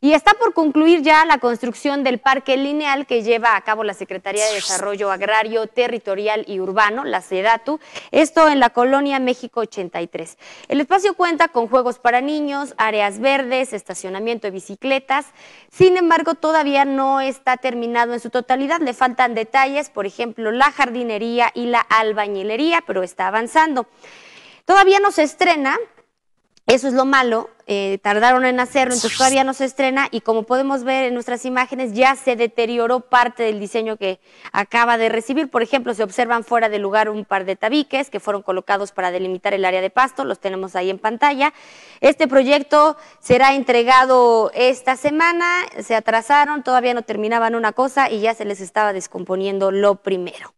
Y está por concluir ya la construcción del parque lineal que lleva a cabo la Secretaría de Desarrollo Agrario, Territorial y Urbano, la SEDATU, esto en la colonia México 83. El espacio cuenta con juegos para niños, áreas verdes, estacionamiento de bicicletas. Sin embargo, todavía no está terminado en su totalidad. Le faltan detalles, por ejemplo, la jardinería y la albañilería, pero está avanzando. Todavía no se estrena, eso es lo malo, eh, tardaron en hacerlo, entonces todavía no se estrena y como podemos ver en nuestras imágenes ya se deterioró parte del diseño que acaba de recibir. Por ejemplo, se observan fuera de lugar un par de tabiques que fueron colocados para delimitar el área de pasto, los tenemos ahí en pantalla. Este proyecto será entregado esta semana, se atrasaron, todavía no terminaban una cosa y ya se les estaba descomponiendo lo primero.